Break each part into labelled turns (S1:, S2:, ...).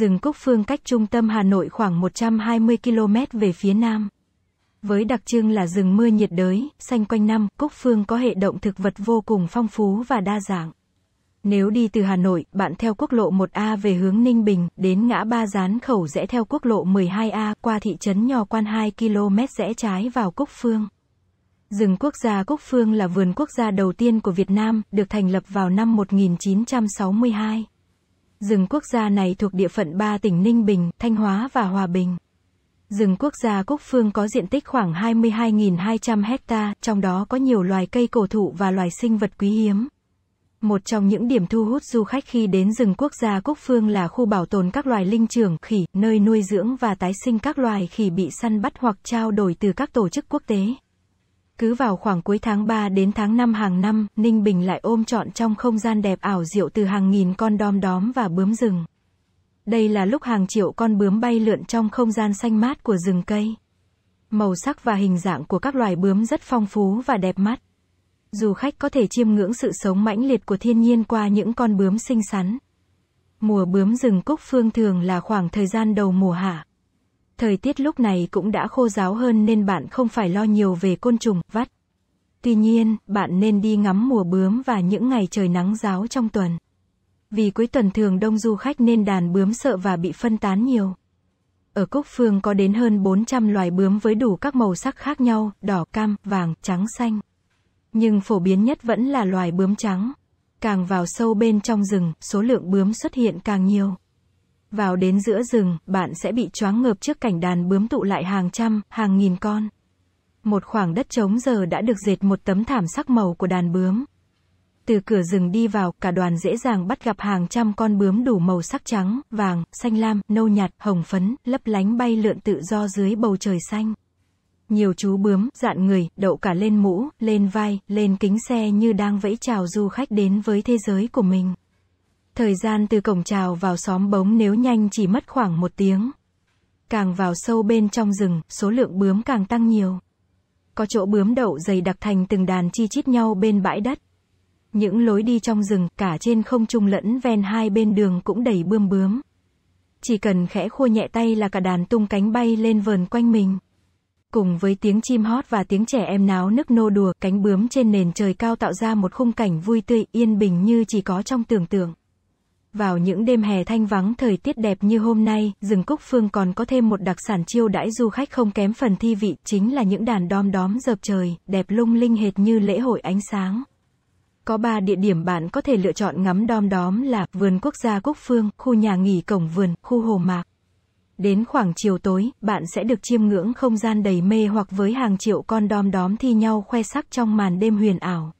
S1: Rừng Cúc Phương cách trung tâm Hà Nội khoảng 120 km về phía nam. Với đặc trưng là rừng mưa nhiệt đới, xanh quanh năm, Cúc Phương có hệ động thực vật vô cùng phong phú và đa dạng. Nếu đi từ Hà Nội, bạn theo quốc lộ 1A về hướng Ninh Bình, đến ngã ba rán khẩu rẽ theo quốc lộ 12A qua thị trấn Nho Quan 2 km rẽ trái vào Cúc Phương. Rừng quốc gia Cúc Phương là vườn quốc gia đầu tiên của Việt Nam, được thành lập vào năm 1962. Rừng quốc gia này thuộc địa phận ba tỉnh Ninh Bình, Thanh Hóa và Hòa Bình. Rừng quốc gia Cúc Phương có diện tích khoảng 22.200 hecta, trong đó có nhiều loài cây cổ thụ và loài sinh vật quý hiếm. Một trong những điểm thu hút du khách khi đến rừng quốc gia Cúc Phương là khu bảo tồn các loài linh trưởng, khỉ, nơi nuôi dưỡng và tái sinh các loài khỉ bị săn bắt hoặc trao đổi từ các tổ chức quốc tế. Cứ vào khoảng cuối tháng 3 đến tháng 5 hàng năm, Ninh Bình lại ôm trọn trong không gian đẹp ảo diệu từ hàng nghìn con đom đóm và bướm rừng. Đây là lúc hàng triệu con bướm bay lượn trong không gian xanh mát của rừng cây. Màu sắc và hình dạng của các loài bướm rất phong phú và đẹp mắt. Du khách có thể chiêm ngưỡng sự sống mãnh liệt của thiên nhiên qua những con bướm xinh xắn. Mùa bướm rừng cúc phương thường là khoảng thời gian đầu mùa hạ. Thời tiết lúc này cũng đã khô ráo hơn nên bạn không phải lo nhiều về côn trùng, vắt. Tuy nhiên, bạn nên đi ngắm mùa bướm và những ngày trời nắng giáo trong tuần. Vì cuối tuần thường đông du khách nên đàn bướm sợ và bị phân tán nhiều. Ở Cúc Phương có đến hơn 400 loài bướm với đủ các màu sắc khác nhau, đỏ, cam, vàng, trắng, xanh. Nhưng phổ biến nhất vẫn là loài bướm trắng. Càng vào sâu bên trong rừng, số lượng bướm xuất hiện càng nhiều. Vào đến giữa rừng, bạn sẽ bị choáng ngợp trước cảnh đàn bướm tụ lại hàng trăm, hàng nghìn con. Một khoảng đất trống giờ đã được dệt một tấm thảm sắc màu của đàn bướm. Từ cửa rừng đi vào, cả đoàn dễ dàng bắt gặp hàng trăm con bướm đủ màu sắc trắng, vàng, xanh lam, nâu nhạt, hồng phấn, lấp lánh bay lượn tự do dưới bầu trời xanh. Nhiều chú bướm, dạn người, đậu cả lên mũ, lên vai, lên kính xe như đang vẫy chào du khách đến với thế giới của mình. Thời gian từ cổng trào vào xóm bống nếu nhanh chỉ mất khoảng một tiếng. Càng vào sâu bên trong rừng, số lượng bướm càng tăng nhiều. Có chỗ bướm đậu dày đặc thành từng đàn chi chít nhau bên bãi đất. Những lối đi trong rừng, cả trên không trung lẫn ven hai bên đường cũng đầy bươm bướm. Chỉ cần khẽ khua nhẹ tay là cả đàn tung cánh bay lên vờn quanh mình. Cùng với tiếng chim hót và tiếng trẻ em náo nức nô đùa, cánh bướm trên nền trời cao tạo ra một khung cảnh vui tươi, yên bình như chỉ có trong tưởng tượng. Vào những đêm hè thanh vắng thời tiết đẹp như hôm nay, rừng Cúc Phương còn có thêm một đặc sản chiêu đãi du khách không kém phần thi vị, chính là những đàn đom đóm dợp trời, đẹp lung linh hệt như lễ hội ánh sáng. Có 3 địa điểm bạn có thể lựa chọn ngắm đom đóm là Vườn Quốc gia Cúc Phương, khu nhà nghỉ Cổng Vườn, khu Hồ Mạc. Đến khoảng chiều tối, bạn sẽ được chiêm ngưỡng không gian đầy mê hoặc với hàng triệu con đom đóm thi nhau khoe sắc trong màn đêm huyền ảo.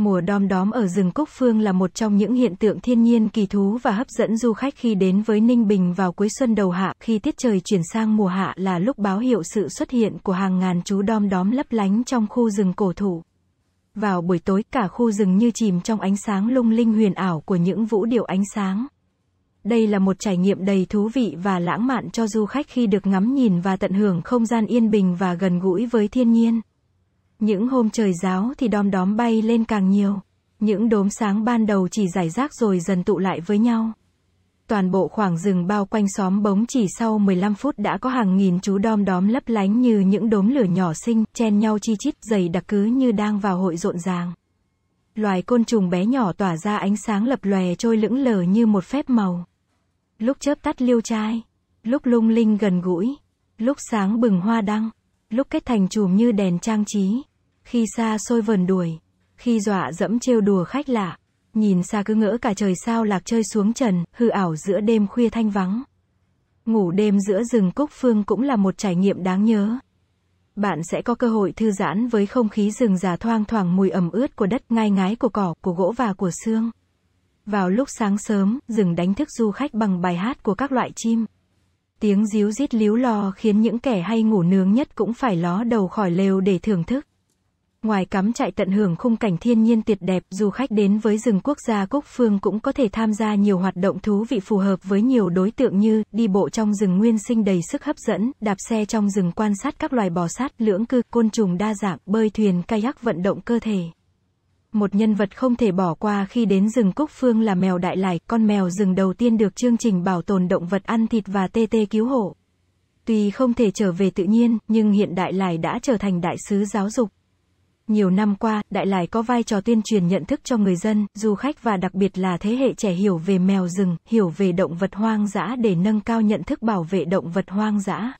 S1: Mùa đom đóm ở rừng Cúc Phương là một trong những hiện tượng thiên nhiên kỳ thú và hấp dẫn du khách khi đến với Ninh Bình vào cuối xuân đầu hạ, khi tiết trời chuyển sang mùa hạ là lúc báo hiệu sự xuất hiện của hàng ngàn chú đom đóm lấp lánh trong khu rừng cổ thụ. Vào buổi tối, cả khu rừng như chìm trong ánh sáng lung linh huyền ảo của những vũ điệu ánh sáng. Đây là một trải nghiệm đầy thú vị và lãng mạn cho du khách khi được ngắm nhìn và tận hưởng không gian yên bình và gần gũi với thiên nhiên. Những hôm trời giáo thì đom đóm bay lên càng nhiều. Những đốm sáng ban đầu chỉ giải rác rồi dần tụ lại với nhau. Toàn bộ khoảng rừng bao quanh xóm bóng chỉ sau 15 phút đã có hàng nghìn chú đom đóm lấp lánh như những đốm lửa nhỏ xinh, chen nhau chi chít, dày đặc cứ như đang vào hội rộn ràng. Loài côn trùng bé nhỏ tỏa ra ánh sáng lập lòe trôi lững lờ như một phép màu. Lúc chớp tắt liêu trai, lúc lung linh gần gũi, lúc sáng bừng hoa đăng, lúc kết thành chùm như đèn trang trí, khi xa xôi vần đuổi, khi dọa dẫm trêu đùa khách lạ, nhìn xa cứ ngỡ cả trời sao lạc chơi xuống trần, hư ảo giữa đêm khuya thanh vắng. Ngủ đêm giữa rừng cúc phương cũng là một trải nghiệm đáng nhớ. Bạn sẽ có cơ hội thư giãn với không khí rừng già thoang thoảng mùi ẩm ướt của đất, ngai ngái của cỏ, của gỗ và của xương. Vào lúc sáng sớm, rừng đánh thức du khách bằng bài hát của các loại chim. Tiếng díu rít líu lo khiến những kẻ hay ngủ nướng nhất cũng phải ló đầu khỏi lều để thưởng thức. Ngoài cắm trại tận hưởng khung cảnh thiên nhiên tuyệt đẹp, du khách đến với rừng quốc gia Cúc Phương cũng có thể tham gia nhiều hoạt động thú vị phù hợp với nhiều đối tượng như đi bộ trong rừng nguyên sinh đầy sức hấp dẫn, đạp xe trong rừng quan sát các loài bò sát, lưỡng cư, côn trùng đa dạng, bơi thuyền kayak vận động cơ thể. Một nhân vật không thể bỏ qua khi đến rừng Cúc Phương là mèo đại lải, con mèo rừng đầu tiên được chương trình bảo tồn động vật ăn thịt và TT cứu hộ. Tuy không thể trở về tự nhiên, nhưng hiện đại lải đã trở thành đại sứ giáo dục. Nhiều năm qua, Đại Lải có vai trò tuyên truyền nhận thức cho người dân, du khách và đặc biệt là thế hệ trẻ hiểu về mèo rừng, hiểu về động vật hoang dã để nâng cao nhận thức bảo vệ động vật hoang dã.